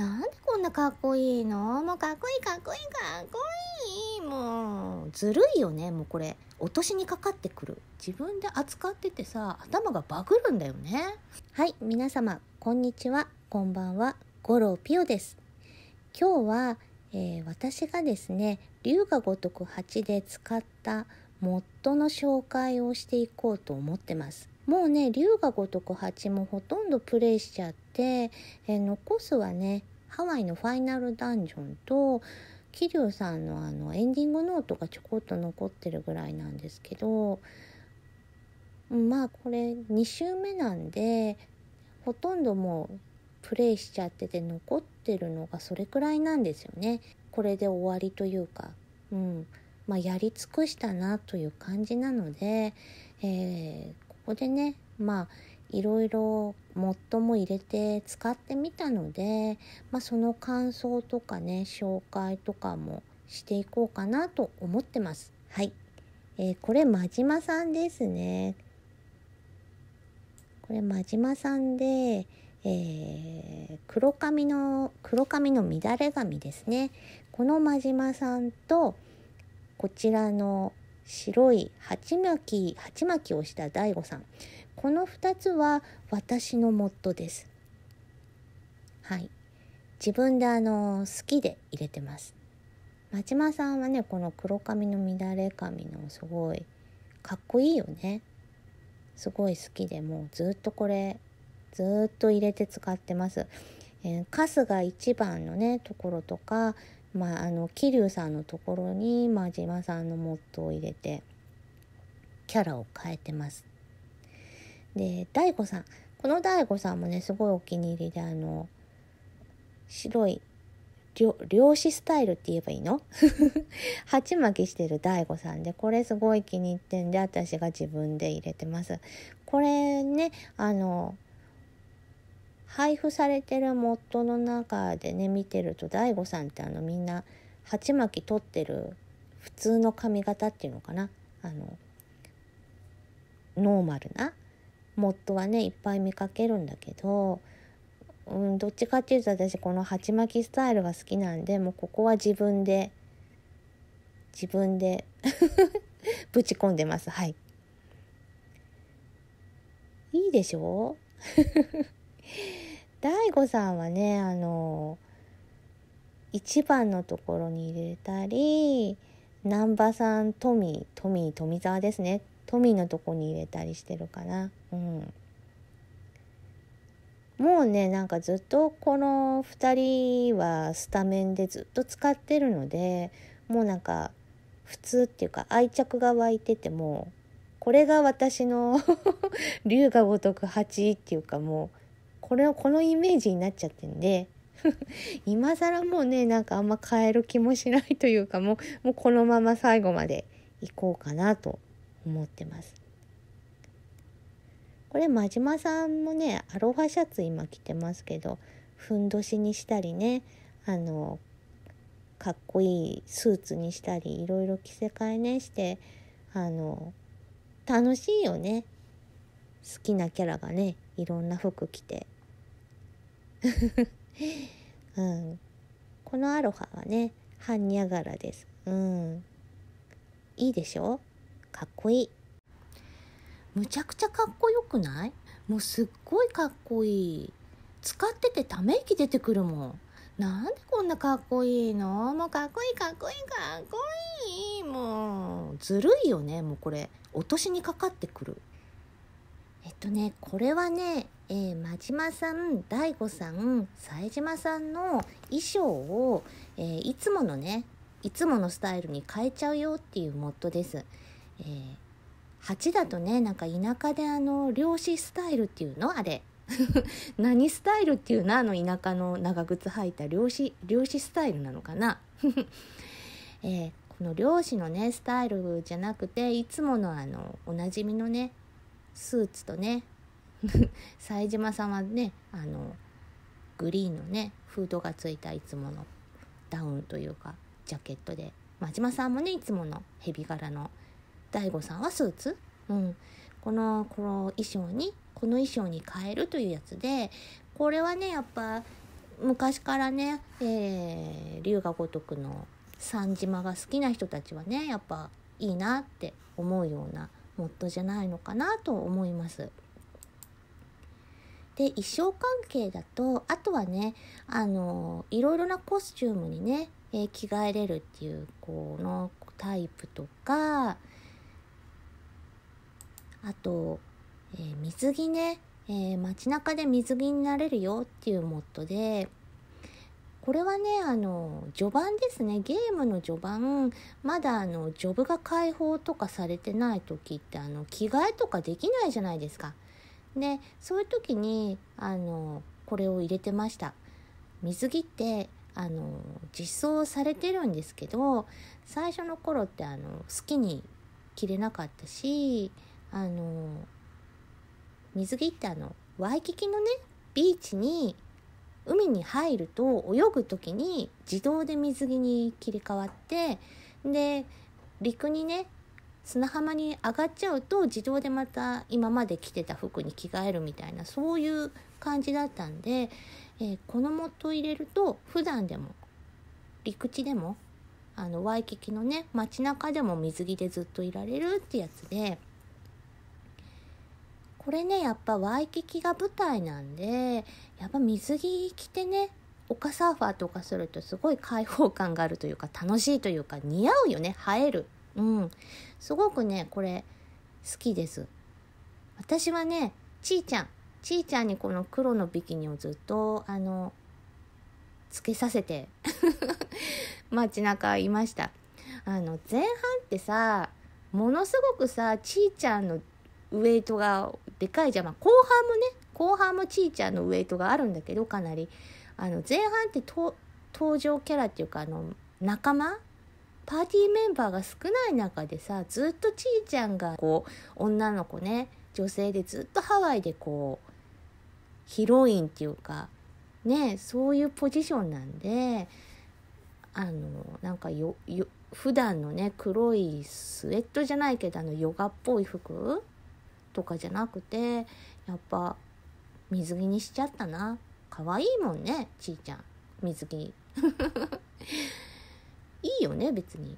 なんでこんなかっこいいのもうかっこいいかっこいいかっこいいもうずるいよねもうこれ落としにかかってくる自分で扱っててさ頭がバグるんだよねはい皆様こんにちはこんばんは五郎ピオです今日は、えー、私がですね龍が如く8で使ったモッドの紹介をしていこうと思ってますもうね龍が如く8もほとんどプレイしちゃって、え残すはねハワイのファイナルダンジョンと桐生さんのあのエンディングノートがちょこっと残ってるぐらいなんですけどまあこれ2週目なんでほとんどもうプレイしちゃってて残ってるのがそれくらいなんですよね。これで終わりというか、うんまあ、やり尽くしたなという感じなので、えー、ここでねまあいろいろモも入れて使ってみたので、まあ、その感想とかね紹介とかもしていこうかなと思ってます。はい、えー、これ真島さんですね。これ真島さんで、えー、黒髪の黒髪の乱れ髪ですね。この真島さんとこちらの白い鉢巻き鉢巻きをした daigo さんこの2つは私のモットです。はい。自分であの好きで入れてます。町間さんはねこの黒髪の乱れ髪のすごいかっこいいよね。すごい好きでもうずっとこれずっと入れて使ってます。えー、スが一番のねところとか、まあ、あの桐生さんのところに真島さんのモットーを入れてキャラを変えてます。で、大悟さん。この daigo さんもね、すごいお気に入りで、あの、白い、漁師スタイルって言えばいいの 鉢巻きしてる daigo さんで、これすごい気に入ってんで、私が自分で入れてます。これね、あの、配布されてるモッドの中でね、見てると、daigo さんってあの、みんな、鉢巻き取ってる普通の髪型っていうのかなあのノーマルなモッドはねいっぱい見かけるんだけど、うん、どっちかっていうと私この鉢巻きスタイルが好きなんでもうここは自分で自分で ぶち込んでますはい。いいでしょ 大悟さんはねあの1番のところに入れたり難波さんトミートミ富澤ですねトミのとこに入れたりしてるかなうん、もうねなんかずっとこの2人はスタメンでずっと使ってるのでもうなんか普通っていうか愛着が湧いててもこれが私の 龍が如く8っていうかもうこれこのイメージになっちゃってんで 今更もうねなんかあんま変える気もしないというかもうもうこのまま最後までいこうかなと思ってます。これ真島さんもねアロハシャツ今着てますけどふんどしにしたりねあのかっこいいスーツにしたりいろいろ着せ替えねしてあの楽しいよね好きなキャラがねいろんな服着て うんこのアロハはね半ニャガラですうんいいでしょかっこいいむちゃくちゃかっこよくないもうすっごいかっこいい使っててため息出てくるもんなんでこんなかっこいいのもうかっこいいかっこいいかっこいいもうずるいよねもうこれ落としにかかってくるえっとねこれはね、えー、真島さん大悟さん冴島さんの衣装を、えー、いつものねいつものスタイルに変えちゃうよっていうモッドです、えー8だとねなんか田舎であの漁師スタイルっていうのあれ 何スタイルっていうのあの田舎の長靴履いた漁師漁師スタイルなのかな、えー、この漁師のねスタイルじゃなくていつものあのおなじみのねスーツとね 冴島さんはねあのグリーンのねフードがついたいつものダウンというかジャケットで真島さんもねいつものヘビ柄の DAIGO さんはスーツ、うん、このこの衣装にこの衣装に変えるというやつでこれはねやっぱ昔からね、えー、龍が如くの三島が好きな人たちはねやっぱいいなって思うようなモットじゃないのかなと思います。で衣装関係だとあとはねあのいろいろなコスチュームにね、えー、着替えれるっていうこのタイプとかあと、えー、水着ね、えー、街中で水着になれるよっていうモットでこれはねあの序盤ですねゲームの序盤まだあのジョブが解放とかされてない時ってあの着替えとかできないじゃないですか。でそういう時にあのこれを入れてました。水着ってあの実装されてるんですけど最初の頃ってあの好きに着れなかったしあの水着ってあのワイキキのねビーチに海に入ると泳ぐ時に自動で水着に切り替わってで陸にね砂浜に上がっちゃうと自動でまた今まで着てた服に着替えるみたいなそういう感じだったんで、えー、子供と入れると普段でも陸地でもあのワイキキのね街中でも水着でずっといられるってやつで。これねやっぱワイキキが舞台なんでやっぱ水着着てね丘サーファーとかするとすごい開放感があるというか楽しいというか似合うよね映えるうんすごくねこれ好きです私はねちーちゃんちーちゃんにこの黒のビキニをずっとあのつけさせて 街中いましたあの前半ってさものすごくさちーちゃんのウエイトがでかいじゃん、まあ、後半もね後半もちーちゃんのウエイトがあるんだけどかなりあの前半って登場キャラっていうかあの仲間パーティーメンバーが少ない中でさずっとちーちゃんがこう女の子ね女性でずっとハワイでこうヒロインっていうかねそういうポジションなんであのなんかよよ普段のね黒いスウェットじゃないけどあのヨガっぽい服とかじゃなくてやっぱ水着にしちゃったな可愛いもんねちーちゃん水着 いいよね別に、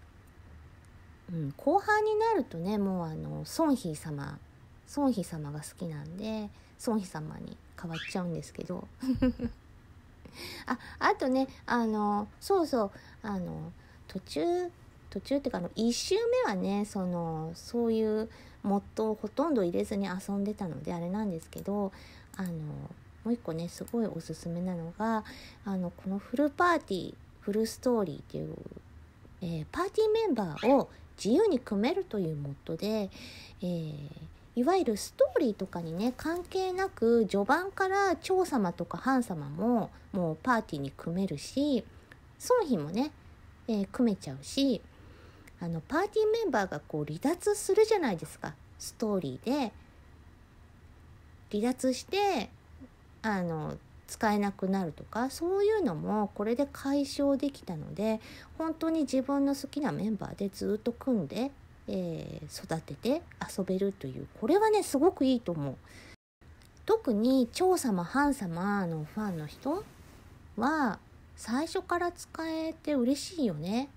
うん、後半になるとねもうあのソ孫妃様ソ孫妃様が好きなんでソ孫妃様に変わっちゃうんですけど ああとねあのそうそうあの途中途中っていうかあの1周目はねそのそういうモッドをほとんど入れずに遊んでたのであれなんですけどあのもう一個ねすごいおすすめなのがあのこのフルパーティーフルストーリーっていう、えー、パーティーメンバーを自由に組めるというモッドで、えー、いわゆるストーリーとかにね関係なく序盤から長様とかハン様ももうパーティーに組めるし孫妃もね、えー、組めちゃうしあのパーティーメンバーがこう離脱するじゃないですかストーリーで離脱してあの使えなくなるとかそういうのもこれで解消できたので本当に自分の好きなメンバーでずっと組んで、えー、育てて遊べるというこれはねすごくいいと思う。特に長様半様のファンの人は最初から使えて嬉しいよね。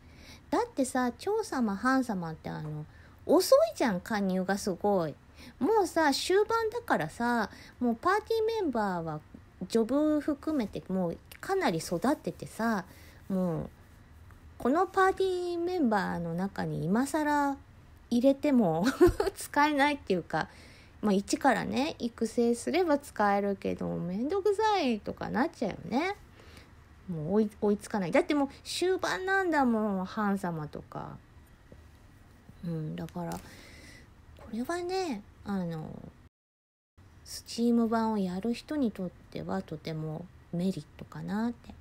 だってさ長様ハン様ってあの遅いじゃん加入がすごいもうさ終盤だからさもうパーティーメンバーはジョブ含めてもうかなり育っててさもうこのパーティーメンバーの中に今更入れても 使えないっていうか、まあ、一からね育成すれば使えるけど面倒くさいとかなっちゃうよね。もう追い追いつかないだってもう終盤なんだもんハン様とかうんだからこれはねあのスチーム版をやる人にとってはとてもメリットかなって、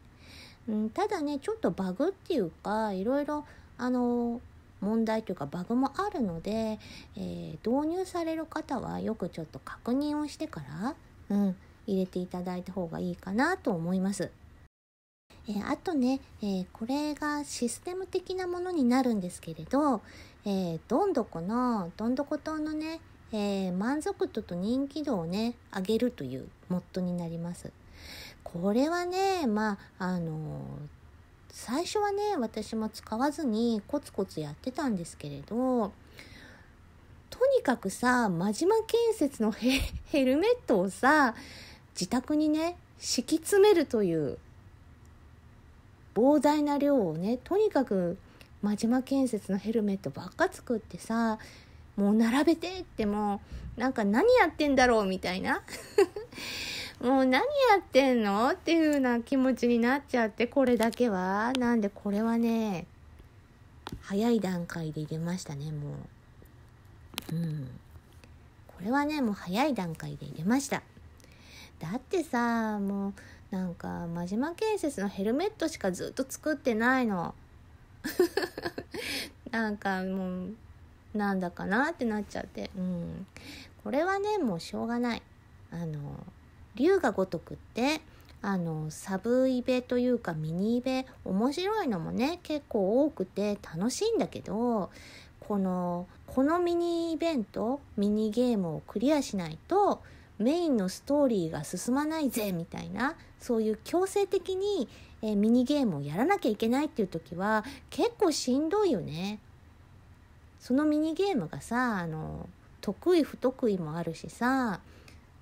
うん、ただねちょっとバグっていうかいろいろあの問題というかバグもあるので、えー、導入される方はよくちょっと確認をしてから、うん、入れていただいた方がいいかなと思います。えー、あとね、えー、これがシステム的なものになるんですけれど、えー、どんどこのどんどこ島のね、え満足度と人気度をね上げるというモットになります。これはねまああの最初はね私も使わずにコツコツやってたんですけれどとにかくさ真島建設の ヘルメットをさ自宅にね敷き詰めるという膨大な量をねとにかく真島建設のヘルメットばっか作ってさもう並べてってもうなんか何やってんだろうみたいな もう何やってんのっていうような気持ちになっちゃってこれだけはなんでこれはね早い段階で入れましたねもううんこれはねもう早い段階で入れましただってさもうなんか真島建設のヘルメットしかずっと作ってないの なんかもうなんだかなってなっちゃってうんこれはねもうしょうがないあの龍が如くってあのサブイベというかミニイベ面白いのもね結構多くて楽しいんだけどこのこのミニイベントミニゲームをクリアしないとメインのストーリーが進まないぜみたいなそういう強制的に、えー、ミニゲームをやらなきゃいけないっていう時は結構しんどいよね。そのミニゲームがさあの得意不得意もあるしさ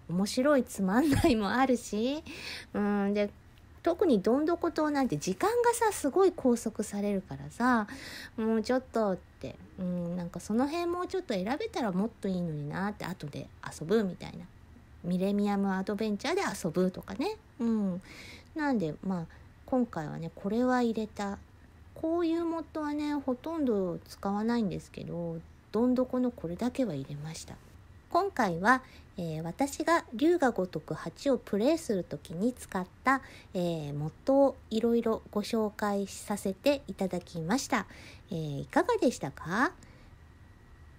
面白いつまんないもあるしうんで特にどんどこ島なんて時間がさすごい拘束されるからさもうちょっとってうんなんかその辺もうちょっと選べたらもっといいのになって後で遊ぶみたいなミレミアムアドベンチャーで遊ぶとかね、うん、なんでまあ今回はねこれは入れたこういうモッドはねほとんど使わないんですけどどんどこのこれだけは入れました今回は、えー、私が龍が如く8をプレイする時に使った、えー、モッドをいろいろご紹介させていただきました、えー、いかがでしたか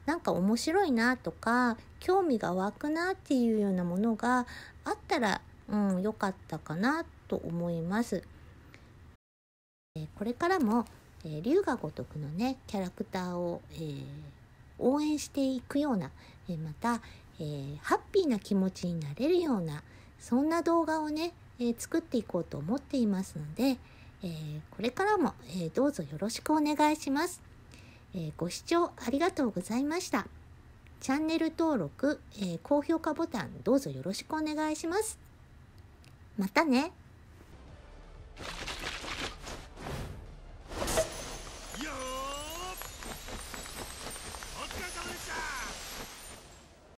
なんか面白いなとか興味が湧くなっていうようなものがあったら、うん、良かったかなと思います。これからも、え龍が如くのねキャラクターを、えー、応援していくような、えまた、えー、ハッピーな気持ちになれるようなそんな動画をね、えー、作っていこうと思っていますので、えこれからも、えどうぞよろしくお願いします。えー、ご視聴ありがとうございました。チャンネル登録、えー、高評価ボタンどうぞよろしくお願いします。またね。